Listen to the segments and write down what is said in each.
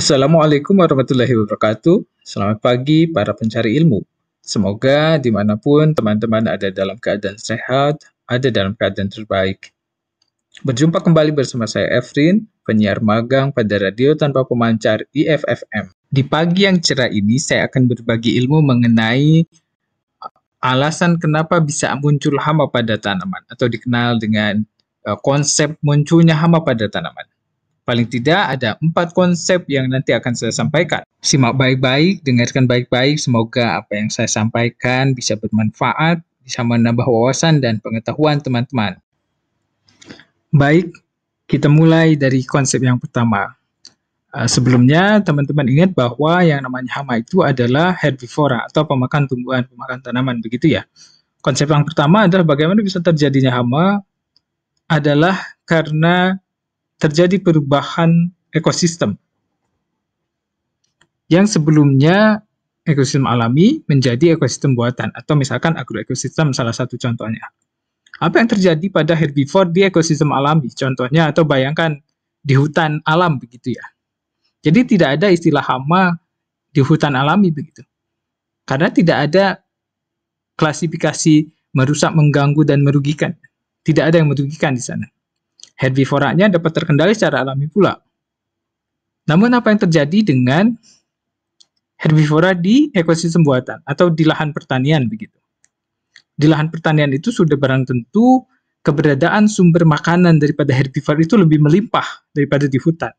Assalamualaikum warahmatullahi wabarakatuh. Selamat pagi para pencari ilmu. Semoga dimanapun teman-teman ada dalam keadaan sehat, ada dalam keadaan terbaik. Berjumpa kembali bersama saya Efrin, penyiar magang pada Radio Tanpa Pemancar IFFM. Di pagi yang cerah ini, saya akan berbagi ilmu mengenai alasan kenapa bisa muncul hama pada tanaman atau dikenal dengan eh, konsep munculnya hama pada tanaman. Paling tidak ada empat konsep yang nanti akan saya sampaikan. Simak baik-baik, dengarkan baik-baik. Semoga apa yang saya sampaikan bisa bermanfaat, bisa menambah wawasan dan pengetahuan teman-teman. Baik, kita mulai dari konsep yang pertama. Eh, sebelumnya, teman-teman ingat bahwa yang namanya hama itu adalah herbivora atau pemakan tumbuhan, pemakan tanaman, begitu ya. Konsep yang pertama adalah bagaimana bisa terjadinya hama adalah karena terjadi perubahan ekosistem. Yang sebelumnya ekosistem alami menjadi ekosistem buatan atau misalkan agroekosistem salah satu contohnya. Apa yang terjadi pada herbivore di ekosistem alami? Contohnya atau bayangkan di hutan alam begitu ya. Jadi tidak ada istilah hama di hutan alami begitu. Karena tidak ada klasifikasi merusak, mengganggu dan merugikan. Tidak ada yang merugikan di sana herbivoranya dapat terkendali secara alami pula. Namun apa yang terjadi dengan herbivora di ekosistem buatan atau di lahan pertanian begitu? Di lahan pertanian itu sudah barang tentu keberadaan sumber makanan daripada herbivora itu lebih melimpah daripada di hutan.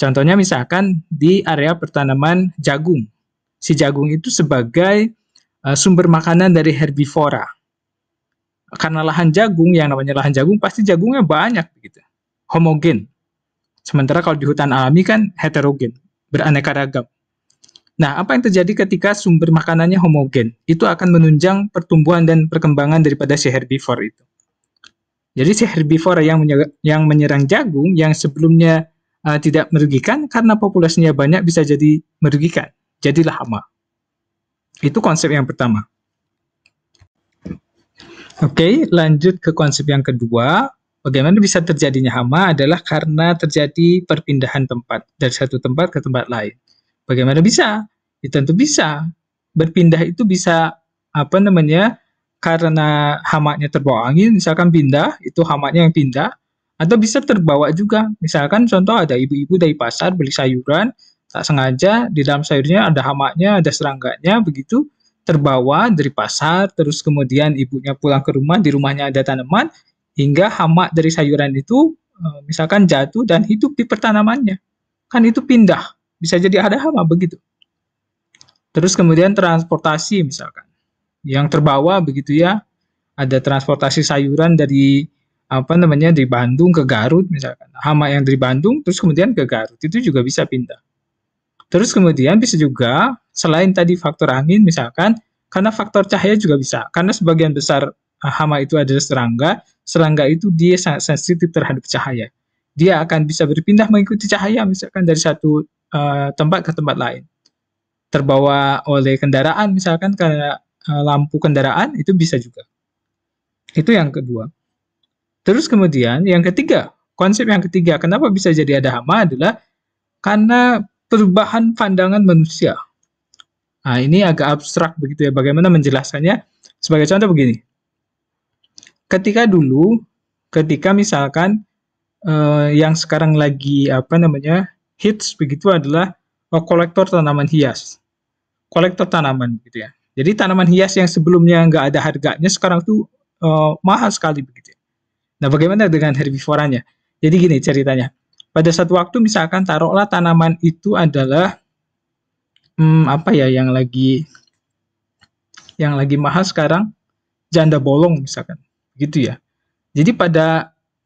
Contohnya misalkan di area pertanaman jagung. Si jagung itu sebagai eh, sumber makanan dari herbivora karena lahan jagung yang namanya lahan jagung pasti jagungnya banyak gitu homogen sementara kalau di hutan alami kan heterogen beraneka ragam nah apa yang terjadi ketika sumber makanannya homogen itu akan menunjang pertumbuhan dan perkembangan daripada si herbivore itu jadi si herbivore yang menyerang, yang menyerang jagung yang sebelumnya uh, tidak merugikan karena populasinya banyak bisa jadi merugikan jadilah hama itu konsep yang pertama Oke, okay, lanjut ke konsep yang kedua. Bagaimana bisa terjadinya hama adalah karena terjadi perpindahan tempat dari satu tempat ke tempat lain. Bagaimana bisa? Ya, tentu bisa. Berpindah itu bisa apa namanya? Karena hamanya terbawa angin, misalkan pindah, itu hamanya yang pindah. Atau bisa terbawa juga. Misalkan contoh ada ibu-ibu dari pasar beli sayuran, tak sengaja di dalam sayurnya ada hamanya, ada serangganya, begitu terbawa dari pasar, terus kemudian ibunya pulang ke rumah, di rumahnya ada tanaman, hingga hama dari sayuran itu eh, misalkan jatuh dan hidup di pertanamannya. Kan itu pindah, bisa jadi ada hama begitu. Terus kemudian transportasi misalkan, yang terbawa begitu ya, ada transportasi sayuran dari apa namanya di Bandung ke Garut misalkan, hama yang dari Bandung terus kemudian ke Garut itu juga bisa pindah. Terus kemudian bisa juga selain tadi faktor angin misalkan karena faktor cahaya juga bisa. Karena sebagian besar eh, hama itu adalah serangga, serangga itu dia sangat sensitif terhadap cahaya. Dia akan bisa berpindah mengikuti cahaya misalkan dari satu uh, tempat ke tempat lain. Terbawa oleh kendaraan misalkan karena uh, lampu kendaraan itu bisa juga. Itu yang kedua. Terus kemudian yang ketiga, konsep yang ketiga kenapa bisa jadi ada hama adalah karena perubahan pandangan manusia. Nah, ini agak abstrak begitu ya. Bagaimana menjelaskannya? Sebagai contoh begini. Ketika dulu, ketika misalkan eh, yang sekarang lagi apa namanya hits begitu adalah oh, kolektor tanaman hias, kolektor tanaman gitu ya. Jadi tanaman hias yang sebelumnya nggak ada harganya sekarang tuh eh, mahal sekali begitu. Ya. Nah, bagaimana dengan herbivoranya? Jadi gini ceritanya pada satu waktu misalkan taruhlah tanaman itu adalah hmm, apa ya yang lagi yang lagi mahal sekarang janda bolong misalkan gitu ya jadi pada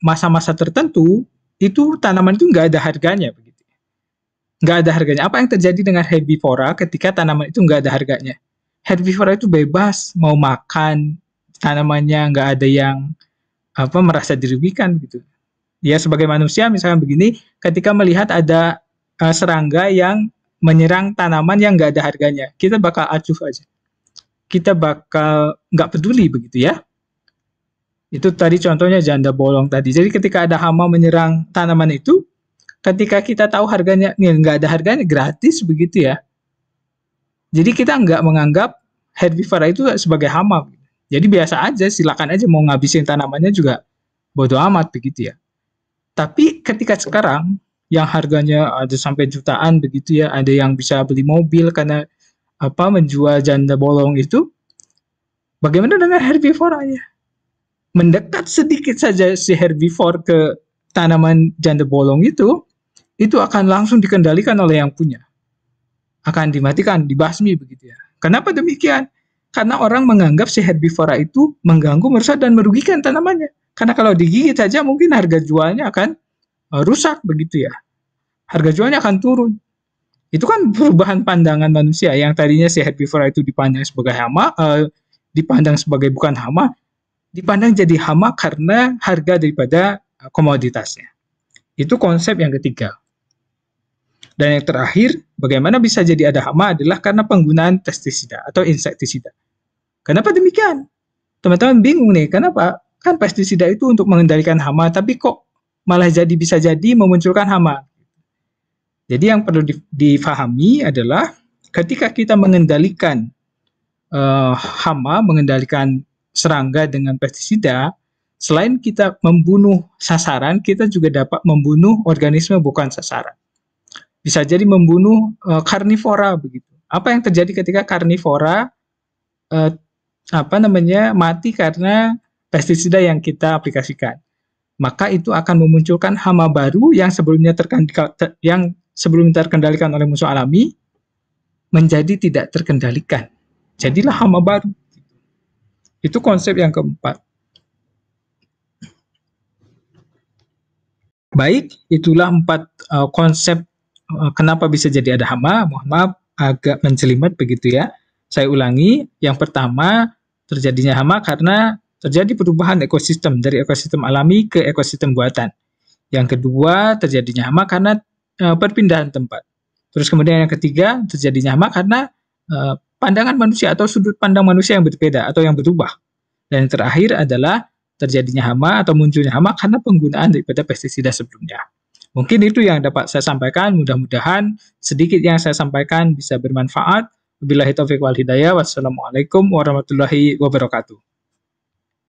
masa-masa tertentu itu tanaman itu nggak ada harganya begitu nggak ada harganya apa yang terjadi dengan herbivora ketika tanaman itu nggak ada harganya herbivora itu bebas mau makan tanamannya nggak ada yang apa merasa dirugikan gitu Ya sebagai manusia misalnya begini ketika melihat ada uh, serangga yang menyerang tanaman yang nggak ada harganya kita bakal acuh aja kita bakal nggak peduli begitu ya itu tadi contohnya janda bolong tadi jadi ketika ada hama menyerang tanaman itu ketika kita tahu harganya nggak ada harganya gratis begitu ya jadi kita nggak menganggap herbivora itu sebagai hama jadi biasa aja silakan aja mau ngabisin tanamannya juga bodoh amat begitu ya tapi ketika sekarang yang harganya ada sampai jutaan begitu ya, ada yang bisa beli mobil karena apa menjual janda bolong itu, bagaimana dengan ya? Mendekat sedikit saja si herbivore ke tanaman janda bolong itu, itu akan langsung dikendalikan oleh yang punya. Akan dimatikan, dibasmi begitu ya. Kenapa demikian? Karena orang menganggap si herbivora itu mengganggu, merusak, dan merugikan tanamannya karena kalau digigit saja mungkin harga jualnya akan eh, rusak begitu ya. Harga jualnya akan turun. Itu kan perubahan pandangan manusia yang tadinya si herbivora itu dipandang sebagai hama, eh, dipandang sebagai bukan hama, dipandang jadi hama karena harga daripada eh, komoditasnya. Itu konsep yang ketiga. Dan yang terakhir, bagaimana bisa jadi ada hama adalah karena penggunaan pestisida atau insektisida. Kenapa demikian? Teman-teman bingung nih, kenapa Kan pestisida itu untuk mengendalikan hama, tapi kok malah jadi bisa jadi memunculkan hama. Jadi yang perlu difahami adalah ketika kita mengendalikan uh, hama, mengendalikan serangga dengan pestisida, selain kita membunuh sasaran, kita juga dapat membunuh organisme bukan sasaran. Bisa jadi membunuh karnivora eh, karnivora begitu. Apa yang terjadi ketika karnivora uh, apa namanya mati karena pestisida yang kita aplikasikan. Maka itu akan memunculkan hama baru yang sebelumnya terkendali yang sebelumnya terkendalikan oleh musuh alami menjadi tidak terkendalikan. Jadilah hama baru. Itu konsep yang keempat. Baik, itulah empat uh, konsep uh, kenapa bisa jadi ada hama. Mohon maaf agak mencelimet begitu ya. Saya ulangi, yang pertama terjadinya hama karena Terjadi perubahan ekosistem dari ekosistem alami ke ekosistem buatan. Yang kedua, terjadinya hama karena e, perpindahan tempat. Terus kemudian yang ketiga, terjadinya hama karena e, pandangan manusia atau sudut pandang manusia yang berbeda atau yang berubah. Dan yang terakhir adalah terjadinya hama atau munculnya hama karena penggunaan daripada pestisida sebelumnya. Mungkin itu yang dapat saya sampaikan. Mudah-mudahan sedikit yang saya sampaikan bisa bermanfaat. Bila taufiq wal hidayah. Wassalamualaikum warahmatullahi wabarakatuh.